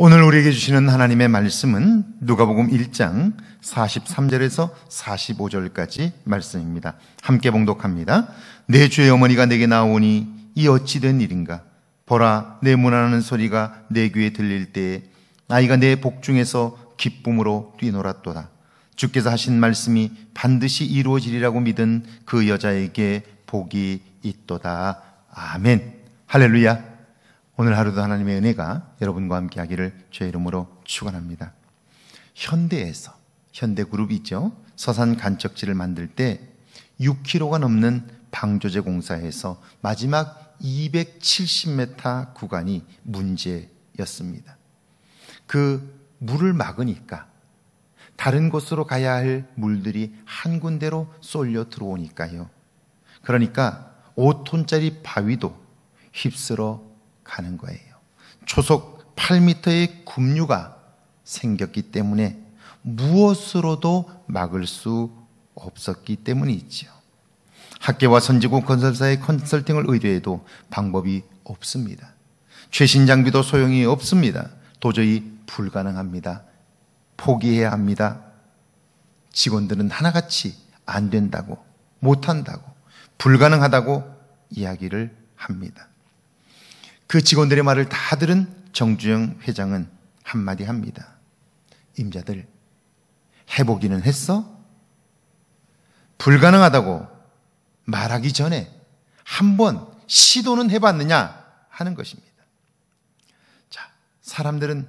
오늘 우리에게 주시는 하나님의 말씀은 누가복음 1장 43절에서 45절까지 말씀입니다. 함께 봉독합니다. 내 주의 어머니가 내게 나오니 이 어찌 된 일인가? 보라 내 문하는 소리가 내 귀에 들릴 때에 아이가 내 복중에서 기쁨으로 뛰놀았도다. 주께서 하신 말씀이 반드시 이루어지리라고 믿은 그 여자에게 복이 있도다. 아멘. 할렐루야. 오늘 하루도 하나님의 은혜가 여러분과 함께 하기를 주의 이름으로 축원합니다. 현대에서 현대 그룹이 죠 서산 간척지를 만들 때 6km가 넘는 방조제 공사에서 마지막 270m 구간이 문제였습니다. 그 물을 막으니까 다른 곳으로 가야 할 물들이 한 군데로 쏠려 들어오니까요. 그러니까 5톤짜리 바위도 휩쓸어 가는 거예요. 초속 8m의 급류가 생겼기 때문에 무엇으로도 막을 수 없었기 때문이지요. 학계와 선진국 건설사의 컨설팅을 의뢰해도 방법이 없습니다. 최신 장비도 소용이 없습니다. 도저히 불가능합니다. 포기해야 합니다. 직원들은 하나같이 안 된다고, 못한다고, 불가능하다고 이야기를 합니다. 그 직원들의 말을 다 들은 정주영 회장은 한마디 합니다. 임자들, 해보기는 했어? 불가능하다고 말하기 전에 한 번 시도는 해봤느냐 하는 것입니다. 자, 사람들은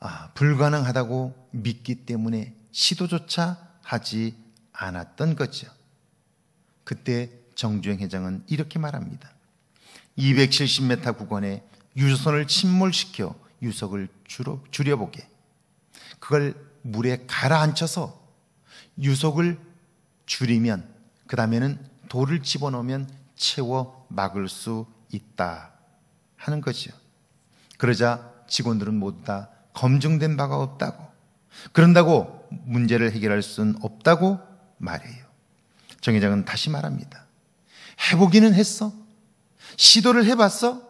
아, 불가능하다고 믿기 때문에 시도조차 하지 않았던 거죠. 그때 정주영 회장은 이렇게 말합니다. 270m 구간에 유조선을 침몰시켜 유석을 줄여, 줄여보게 그걸 물에 가라앉혀서 유석을 줄이면 그 다음에는 돌을 집어넣으면 채워 막을 수 있다 하는 거지요. 그러자 직원들은 모두 다 검증된 바가 없다고 그런다고 문제를 해결할 수는 없다고 말해요. 정회장은 다시 말합니다. 해보기는 했어. 시도를 해봤어?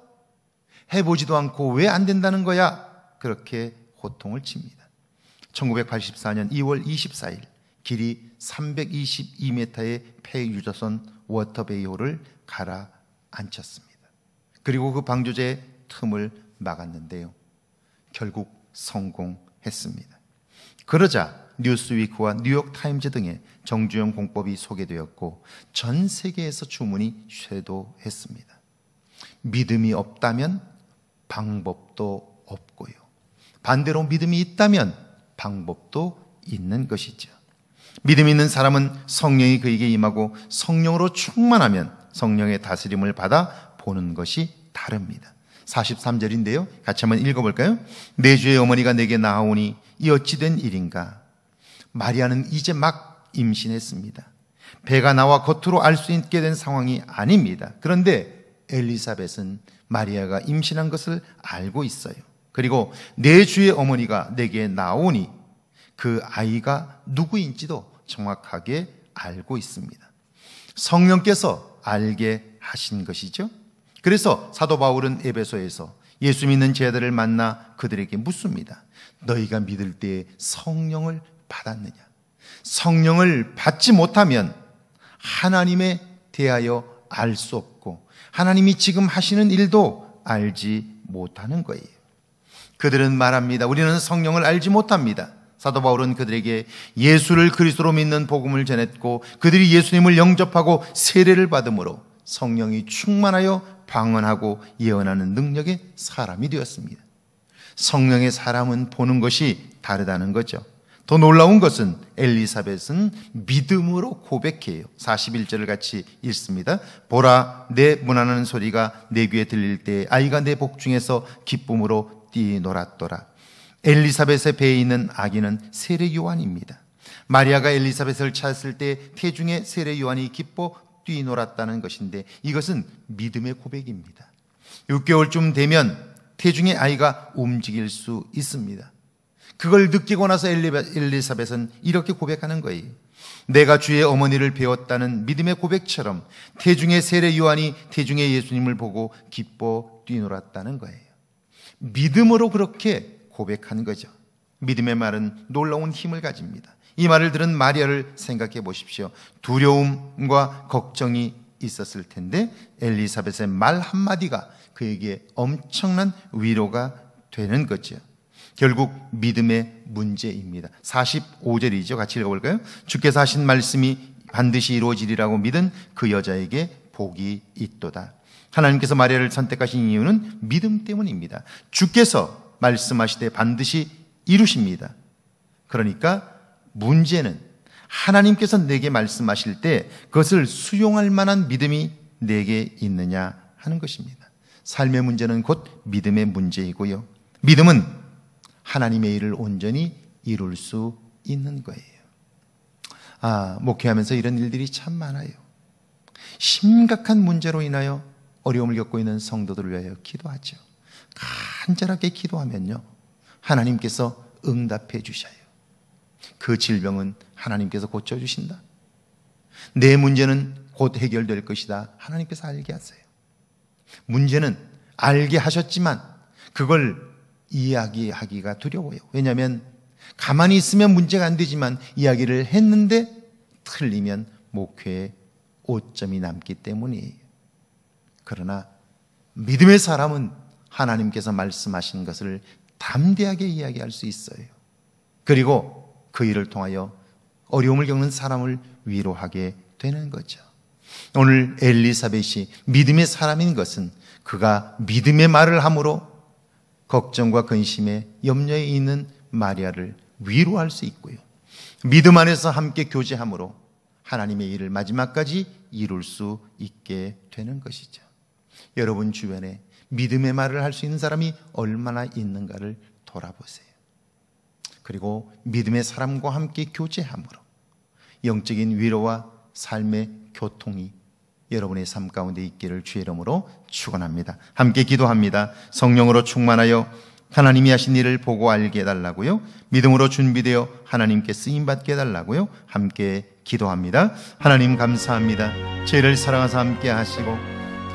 해보지도 않고 왜 안 된다는 거야? 그렇게 고통을 칩니다. 1984년 2월 24일 길이 322m의 폐 유조선 워터베이호를 갈아 앉혔습니다 그리고 그 방조제의 틈을 막았는데요. 결국 성공했습니다. 그러자 뉴스위크와 뉴욕타임즈 등의 정주영 공법이 소개되었고 전 세계에서 주문이 쇄도했습니다. 믿음이 없다면 방법도 없고요. 반대로 믿음이 있다면 방법도 있는 것이죠. 믿음 있는 사람은 성령이 그에게 임하고 성령으로 충만하면 성령의 다스림을 받아 보는 것이 다릅니다. 43절인데요. 같이 한번 읽어볼까요? 내 주의 어머니가 내게 나오니 이 어찌된 일인가? 마리아는 이제 막 임신했습니다. 배가 나와 겉으로 알 수 있게 된 상황이 아닙니다. 그런데 엘리사벳은 마리아가 임신한 것을 알고 있어요. 그리고 내 주의 어머니가 내게 나오니 그 아이가 누구인지도 정확하게 알고 있습니다. 성령께서 알게 하신 것이죠. 그래서 사도 바울은 에베소에서 예수 믿는 제자들을 만나 그들에게 묻습니다. 너희가 믿을 때 성령을 받았느냐? 성령을 받지 못하면 하나님에 대하여 알수 없고 하나님이 지금 하시는 일도 알지 못하는 거예요. 그들은 말합니다. 우리는 성령을 알지 못합니다. 사도 바울은 그들에게 예수를 그리스도로 믿는 복음을 전했고 그들이 예수님을 영접하고 세례를 받음으로 성령이 충만하여 방언하고 예언하는 능력의 사람이 되었습니다. 성령의 사람은 보는 것이 다르다는 거죠. 더 놀라운 것은 엘리사벳은 믿음으로 고백해요. 41절을 같이 읽습니다. 보라, 내 무난하는 소리가 내 귀에 들릴 때 아이가 내 복중에서 기쁨으로 뛰놀았더라. 엘리사벳의 배에 있는 아기는 세례요한입니다. 마리아가 엘리사벳을 찾았을 때 태중에 세례요한이 기뻐 뛰놀았다는 것인데 이것은 믿음의 고백입니다. 6개월쯤 되면 태중의 아이가 움직일 수 있습니다. 그걸 느끼고 나서 엘리사벳은 이렇게 고백하는 거예요. 내가 주의 어머니를 배웠다는 믿음의 고백처럼 대중의 세례 요한이 대중의 예수님을 보고 기뻐 뛰놀았다는 거예요. 믿음으로 그렇게 고백하는 거죠. 믿음의 말은 놀라운 힘을 가집니다. 이 말을 들은 마리아를 생각해 보십시오. 두려움과 걱정이 있었을 텐데 엘리사벳의 말 한마디가 그에게 엄청난 위로가 되는 거죠. 결국 믿음의 문제입니다. 45절이죠. 같이 읽어볼까요? 주께서 하신 말씀이 반드시 이루어지리라고 믿은 그 여자에게 복이 있도다. 하나님께서 마리아를 선택하신 이유는 믿음 때문입니다. 주께서 말씀하시되 반드시 이루십니다. 그러니까 문제는 하나님께서 내게 말씀하실 때 그것을 수용할 만한 믿음이 내게 있느냐 하는 것입니다. 삶의 문제는 곧 믿음의 문제이고요. 믿음은 하나님의 일을 온전히 이룰 수 있는 거예요. 아, 목회하면서 이런 일들이 참 많아요. 심각한 문제로 인하여 어려움을 겪고 있는 성도들을 위하여 기도하죠. 간절하게 기도하면요. 하나님께서 응답해 주셔요. 그 질병은 하나님께서 고쳐주신다. 내 문제는 곧 해결될 것이다. 하나님께서 알게 하세요. 문제는 알게 하셨지만 그걸 이야기하기가 두려워요. 왜냐하면 가만히 있으면 문제가 안 되지만 이야기를 했는데 틀리면 목회에 오점이 남기 때문이에요. 그러나 믿음의 사람은 하나님께서 말씀하신 것을 담대하게 이야기할 수 있어요. 그리고 그 일을 통하여 어려움을 겪는 사람을 위로하게 되는 거죠. 오늘 엘리사벳이 믿음의 사람인 것은 그가 믿음의 말을 함으로 걱정과 근심에 염려에 있는 마리아를 위로할 수 있고요. 믿음 안에서 함께 교제함으로 하나님의 일을 마지막까지 이룰 수 있게 되는 것이죠. 여러분 주변에 믿음의 말을 할 수 있는 사람이 얼마나 있는가를 돌아보세요. 그리고 믿음의 사람과 함께 교제함으로 영적인 위로와 삶의 교통이 여러분의 삶 가운데 있기를 주의 이름으로 축원합니다. 함께 기도합니다. 성령으로 충만하여 하나님이 하신 일을 보고 알게 해달라고요. 믿음으로 준비되어 하나님께 쓰임받게 해달라고요. 함께 기도합니다. 하나님 감사합니다. 죄를 사랑하사 함께 하시고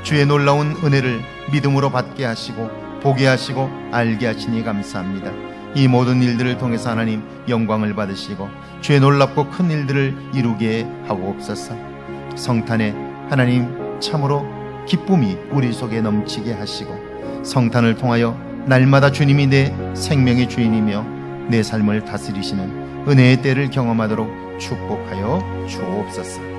주의 놀라운 은혜를 믿음으로 받게 하시고 보게 하시고 알게 하시니 감사합니다. 이 모든 일들을 통해서 하나님 영광을 받으시고 주의 놀랍고 큰 일들을 이루게 하옵소서. 고 성탄의 하나님 참으로 기쁨이 우리 속에 넘치게 하시고 성탄을 통하여 날마다 주님이 내 생명의 주인이며 내 삶을 다스리시는 은혜의 때를 경험하도록 축복하여 주옵소서.